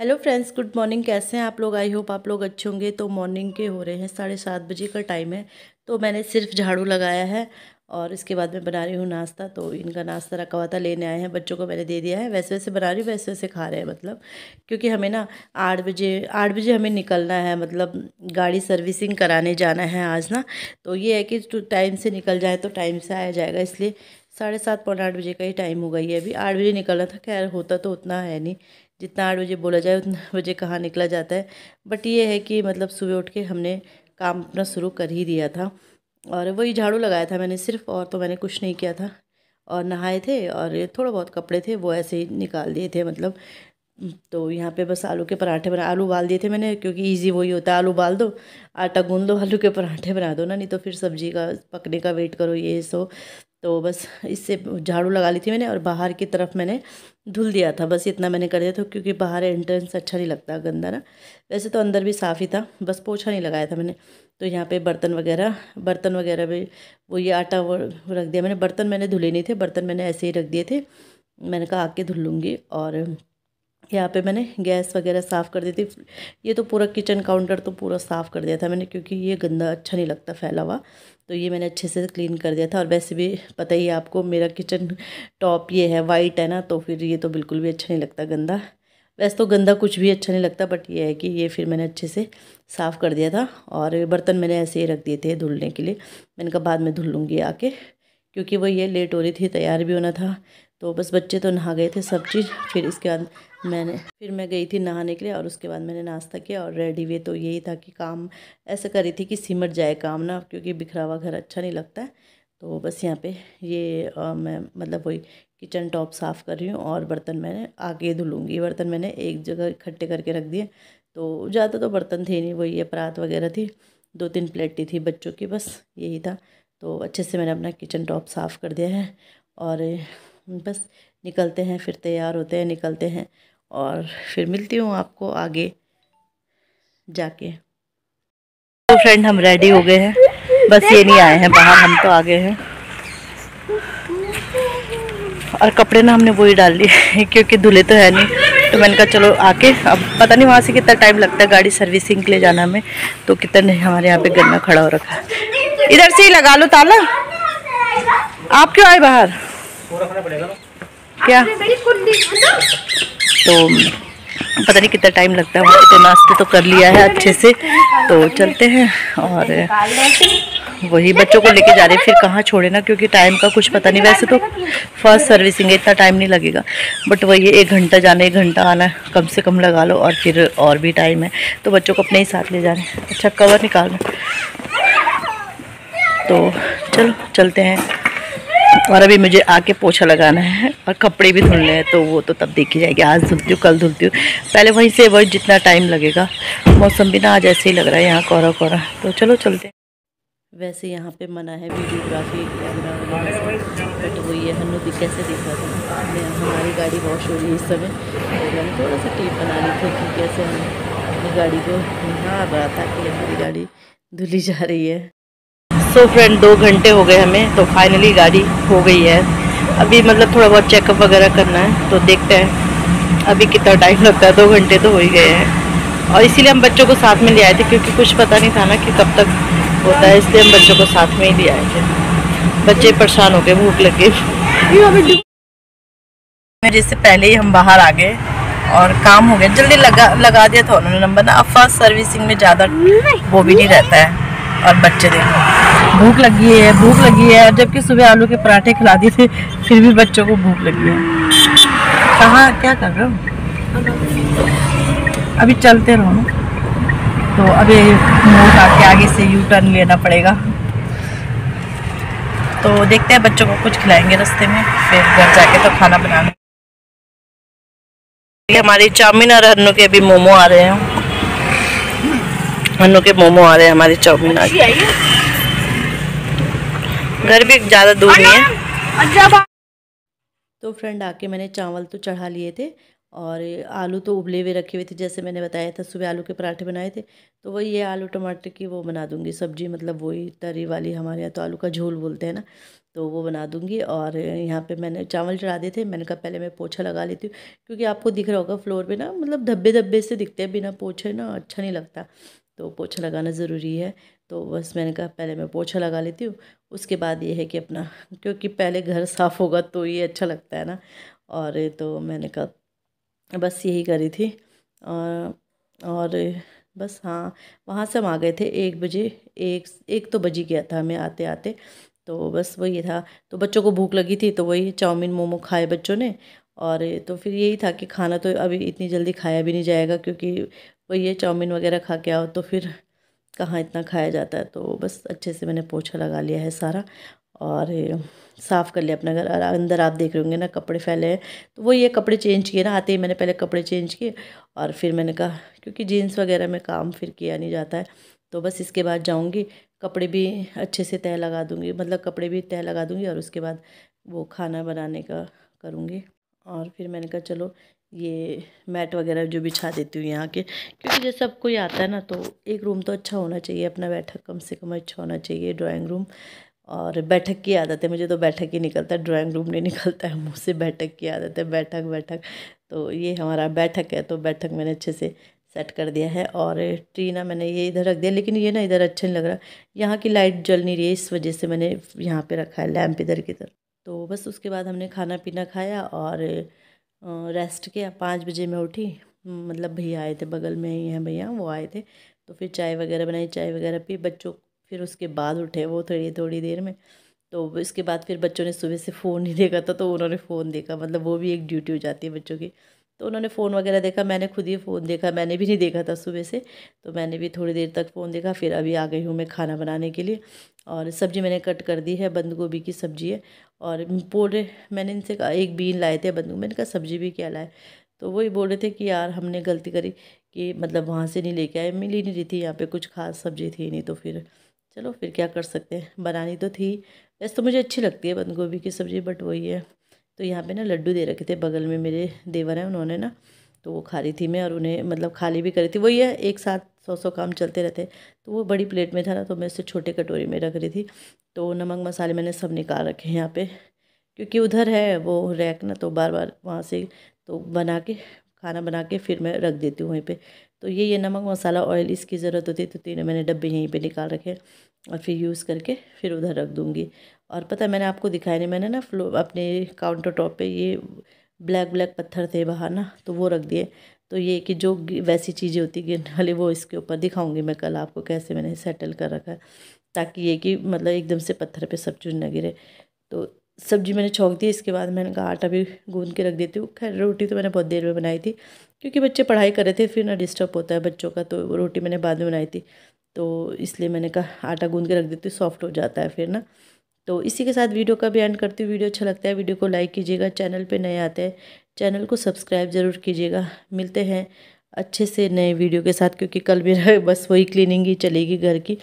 hello friends good morning कैसे हैं आप लोग आई होप आप लोग अच्छे होंगे तो मॉर्निंग के हो रहे हैं साढ़े सात बजे का टाइम है तो मैंने सिर्फ झाड़ू लगाया है और इसके बाद मैं बना रही हूँ नाश्ता तो इनका नाश्ता रखा हुआ था लेने आए हैं बच्चों को मैंने दे दिया है वैसे वैसे बना रही हूँ वैसे वैसे खा रहे हैं मतलब क्योंकि हमें ना आठ बजे आठ बजे हमें निकलना है मतलब गाड़ी सर्विसिंग कराने जाना है आज ना तो ये है कि टाइम से निकल जाए तो टाइम से आया जाएगा इसलिए साढ़े सात पौन आठ बजे का ही टाइम हो गई है अभी आठ बजे निकलना था खैर होता तो उतना है नहीं जितना आठ बजे बोला जाए उतना बजे कहाँ निकला जाता है बट ये है कि मतलब सुबह उठ के हमने काम अपना शुरू कर ही दिया था और वही झाड़ू लगाया था मैंने सिर्फ और तो मैंने कुछ नहीं किया था और नहाए थे और थोड़ा बहुत कपड़े थे वो ऐसे ही निकाल दिए थे मतलब तो यहाँ पे बस आलू के पराठे बना आलू उबाल दिए थे मैंने क्योंकि इजी वही होता है आलू उबाल दो आटा गूंद दो आलू के पराठे बना दो ना नहीं तो फिर सब्जी का पकने का वेट करो ये सो तो बस इससे झाड़ू लगा ली थी मैंने और बाहर की तरफ मैंने धुल दिया था बस इतना मैंने कर दिया था क्योंकि बाहर एंट्रेंस अच्छा नहीं लगता गंदा ना वैसे तो अंदर भी साफ़ ही था बस पोछा नहीं लगाया था मैंने तो यहाँ पे बर्तन वगैरह बर्तन वगैरह भी वो ये आटा वो रख दिया मैंने बर्तन मैंने धुले नहीं थे बर्तन मैंने ऐसे ही रख दिए थे मैंने कहा आके धुल लूँगी और यहाँ पे मैंने गैस वगैरह साफ़ कर दी थी ये तो पूरा किचन काउंटर तो पूरा साफ़ कर दिया था मैंने क्योंकि ये गंदा अच्छा नहीं लगता फैला हुआ तो ये मैंने अच्छे से क्लीन कर दिया था और वैसे भी पता ही है आपको मेरा किचन टॉप ये है वाइट है ना तो फिर ये तो बिल्कुल भी अच्छा नहीं लगता गंदा वैसे तो गंदा कुछ भी अच्छा नहीं लगता बट ये है कि ये फिर मैंने अच्छे से साफ़ कर दिया था और बर्तन मैंने ऐसे ही रख दिए थे धुलने के लिए मैंने कहा बाद में धुल लूँगी आके क्योंकि वो ये लेट हो रही थी तैयार भी होना था तो बस बच्चे तो नहा गए थे सब चीज़ फिर इसके बाद मैंने फिर मैं गई थी नहाने के लिए और उसके बाद मैंने नाश्ता किया और रेडी हुए तो यही था कि काम ऐसा करी थी कि सिमट जाए काम ना क्योंकि बिखरा हुआ घर अच्छा नहीं लगता है तो बस यहाँ पे ये आ, मैं मतलब वही किचन टॉप साफ़ कर रही हूँ और बर्तन मैंने आगे धुलूँगी बर्तन मैंने एक जगह इकट्ठे करके रख दिए तो ज़्यादा तो बर्तन थे नहीं वही अपरात वगैरह थी दो तीन प्लेटें थी बच्चों की बस यही था तो अच्छे से मैंने अपना किचन टॉप साफ़ कर दिया है और बस निकलते हैं फिर तैयार होते हैं निकलते हैं और फिर मिलती हूँ आपको आगे जाके तो फ्रेंड हम रेडी हो गए हैं बस ये नहीं आए हैं बाहर हम तो आ गए हैं और कपड़े ना हमने वही डाल लिए क्योंकि धुले तो है नहीं तो मैंने कहा चलो आके अब पता नहीं वहाँ से कितना टाइम लगता है गाड़ी सर्विसिंग के लिए जाना हमें तो कितना नहीं हमारे यहाँ पे गन्ना खड़ा हो रखा है इधर से ही लगा लो ताला आप क्यों आए बाहर क्या तो पता नहीं कितना टाइम लगता है तो नाश्ते तो कर लिया है अच्छे से तो चलते हैं और वही बच्चों को लेके जा रहे हैं फिर कहाँ छोड़े ना क्योंकि टाइम का कुछ पता नहीं वैसे तो फर्स्ट सर्विसिंग है इतना टाइम नहीं लगेगा बट वही एक घंटा जाना एक घंटा आना कम से कम लगा लो और फिर और भी टाइम है तो बच्चों को अपने ही साथ ले जा रहे हैं अच्छा कवर निकालना तो चलो चलते हैं और अभी मुझे आके पोछा लगाना है और कपड़े भी धुलने हैं तो वो तो तब देखी जाएगी आज धुलती हूँ कल धुलती हूँ पहले वहीं से वही जितना टाइम लगेगा मौसम भी ना आज ऐसे ही लग रहा है यहाँ कोहरा कोहरा तो चलो चलते हैं वैसे यहाँ पे मना है वीडियोग्राफी कैमरा बट वही है हनु भी कैसे दिख रहा था हमारी गाड़ी वॉश हो रही इस समय तो मैंने थोड़ा सा टेप ली थी कि कैसे हम अपनी गाड़ी को नहा रहा था कि हमारी गाड़ी धुली जा रही है सो so फ्रेंड दो घंटे हो गए हमें तो फाइनली गाड़ी हो गई है अभी मतलब थोड़ा बहुत चेकअप वगैरह करना है तो देखते हैं अभी कितना टाइम लगता है दो घंटे तो हो ही गए हैं और इसीलिए हम बच्चों को साथ में ले आए थे क्योंकि कुछ पता नहीं था ना कि कब तक होता है इसलिए हम बच्चों को साथ में ही ले आए थे बच्चे परेशान हो गए भूख लग गए मेरे से पहले ही हम बाहर आ गए और काम हो गया जल्दी लगा लगा दिया था उन्होंने नंबर ना अब सर्विसिंग में ज़्यादा वो भी नहीं रहता है और बच्चे देखो भूख लगी है भूख लगी है जबकि सुबह आलू के पराठे खिला दिए थे फिर भी बच्चों को भूख लगी है कहाँ क्या कर रहे हो अभी चलते रहो ना तो अभी आके आगे से यू टर्न लेना पड़ेगा तो देखते हैं बच्चों को कुछ खिलाएंगे रास्ते में फिर घर जाके तो खाना बनाना हमारी चाउमिन और हरनू के अभी मोमो आ रहे हैं हम के मोमो आ रहे हैं हमारे चौमिन आ घर भी ज़्यादा दूर नहीं है तो फ्रेंड आके मैंने चावल तो चढ़ा लिए थे और आलू तो उबले हुए रखे हुए थे जैसे मैंने बताया था सुबह आलू के पराठे बनाए थे तो वही ये आलू टमाटर की वो बना दूंगी सब्जी मतलब वही तरी वाली हमारे यहाँ तो आलू का झोल बोलते हैं ना तो वो बना दूंगी और यहाँ पे मैंने चावल चढ़ा दिए थे मैंने कहा पहले मैं पोछा लगा लेती हूँ क्योंकि आपको दिख रहा होगा फ्लोर पर ना मतलब धब्बे धब्बे से दिखते हैं बिना पोछे ना अच्छा नहीं लगता तो पोछा लगाना ज़रूरी है तो बस मैंने कहा पहले मैं पोछा लगा लेती हूँ उसके बाद ये है कि अपना क्योंकि पहले घर साफ़ होगा तो ये अच्छा लगता है ना और तो मैंने कहा बस यही करी थी और, और बस हाँ वहाँ से हम आ गए थे एक बजे एक एक तो बजी गया था हमें आते आते तो बस वही था तो बच्चों को भूख लगी थी तो वही चाउमीन मोमो खाए बच्चों ने और तो फिर यही था कि खाना तो अभी इतनी जल्दी खाया भी नहीं जाएगा क्योंकि कोई ये चाउमीन वगैरह खा के आओ तो फिर कहाँ इतना खाया जाता है तो बस अच्छे से मैंने पोछा लगा लिया है सारा और साफ़ कर लिया अपना घर अंदर आप देख रहे होंगे ना कपड़े फैले हैं तो वो ये कपड़े चेंज किए ना आते ही मैंने पहले कपड़े चेंज किए और फिर मैंने कहा क्योंकि जीन्स वगैरह में काम फिर किया नहीं जाता है तो बस इसके बाद जाऊँगी कपड़े भी अच्छे से तय लगा दूँगी मतलब कपड़े भी तय लगा दूँगी और उसके बाद वो खाना बनाने का करूँगी और फिर मैंने कहा चलो ये मैट वगैरह जो भी छा देती हूँ यहाँ के क्योंकि जब सब कोई आता है ना तो एक रूम तो अच्छा होना चाहिए अपना बैठक कम से कम अच्छा होना चाहिए ड्राइंग रूम और बैठक की आदत है मुझे तो बैठक ही निकलता है ड्राइंग रूम नहीं निकलता है मुझसे बैठक की आदत है बैठक बैठक तो ये हमारा बैठक है तो बैठक मैंने अच्छे से सेट कर दिया है और ट्री ना मैंने ये इधर रख दिया लेकिन ये ना इधर अच्छा नहीं लग रहा यहाँ की लाइट जल नहीं रही है इस वजह से मैंने यहाँ पे रखा है लैम्प इधर की तरफ तो बस उसके बाद हमने खाना पीना खाया और रेस्ट किया पाँच बजे मैं उठी मतलब भैया आए थे बगल में ही हैं भैया वो आए थे तो फिर चाय वगैरह बनाई चाय वगैरह पी बच्चों फिर उसके बाद उठे वो थोड़ी थोड़ी देर में तो इसके बाद फिर बच्चों ने सुबह से फ़ोन नहीं देखा था तो उन्होंने फ़ोन देखा मतलब वो भी एक ड्यूटी हो जाती है बच्चों की तो उन्होंने फ़ोन वगैरह देखा मैंने खुद ही फ़ोन देखा मैंने भी नहीं देखा था सुबह से तो मैंने भी थोड़ी देर तक फ़ोन देखा फिर अभी आ गई हूँ मैं खाना बनाने के लिए और सब्ज़ी मैंने कट कर दी है बंद गोभी की सब्ज़ी है और बोले मैंने इनसे कहा एक बीन लाए थे बंद मैंने कहा सब्ज़ी भी क्या लाए तो वही बोल रहे थे कि यार हमने गलती करी कि मतलब वहाँ से नहीं लेके आए मिल ही नहीं रही थी यहाँ पे कुछ खास सब्ज़ी थी नहीं तो फिर चलो फिर क्या कर सकते हैं बनानी तो थी वैसे तो मुझे अच्छी लगती है बंद गोभी की सब्ज़ी बट वही है तो यहाँ पे ना लड्डू दे रखे थे बगल में मेरे देवर हैं उन्होंने ना तो वो खा रही थी मैं और उन्हें मतलब खाली भी करी थी वही है एक साथ सौ सौ काम चलते रहते तो वो बड़ी प्लेट में था ना तो मैं उसे छोटे कटोरी में रख रही थी तो नमक मसाले मैंने सब निकाल रखे हैं यहाँ पर क्योंकि उधर है वो रैक ना तो बार बार वहाँ से तो बना के खाना बना के फिर मैं रख देती हूँ वहीं पर तो ये ये नमक मसाला ऑयल इसकी ज़रूरत होती है तो तीनों मैंने डब्बे यहीं पे निकाल रखे और फिर यूज़ करके फिर उधर रख दूँगी और पता मैंने आपको दिखाया नहीं मैंने ना फ्लो अपने काउंटर टॉप पर ये ब्लैक ब्लैक पत्थर थे बाहर ना तो वो रख दिए तो ये कि जो वैसी चीज़ें होती गिरने वाली वो इसके ऊपर दिखाऊंगी मैं कल आपको कैसे मैंने सेटल कर रखा है ताकि ये कि मतलब एकदम से पत्थर पे सब चुन ना गिरे तो सब्जी मैंने छोंक दी इसके बाद मैंने कहा आटा भी गूंद के रख देती हूँ खैर रोटी तो मैंने बहुत देर में बनाई थी क्योंकि बच्चे पढ़ाई कर रहे थे फिर ना डिस्टर्ब होता है बच्चों का तो रोटी मैंने बाद में बनाई थी तो इसलिए मैंने कहा आटा गूंद के रख देती हूँ सॉफ्ट हो जाता है फिर ना तो इसी के साथ वीडियो का भी एंड करती हूँ वीडियो अच्छा लगता है वीडियो को लाइक कीजिएगा चैनल पर नए आते हैं चैनल को सब्सक्राइब ज़रूर कीजिएगा मिलते हैं अच्छे से नए वीडियो के साथ क्योंकि कल मेरा बस वही क्लीनिंग ही चलेगी घर की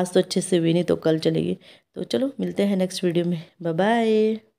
आज तो अच्छे से हुई नहीं तो कल चलेगी तो चलो मिलते हैं नेक्स्ट वीडियो में बाय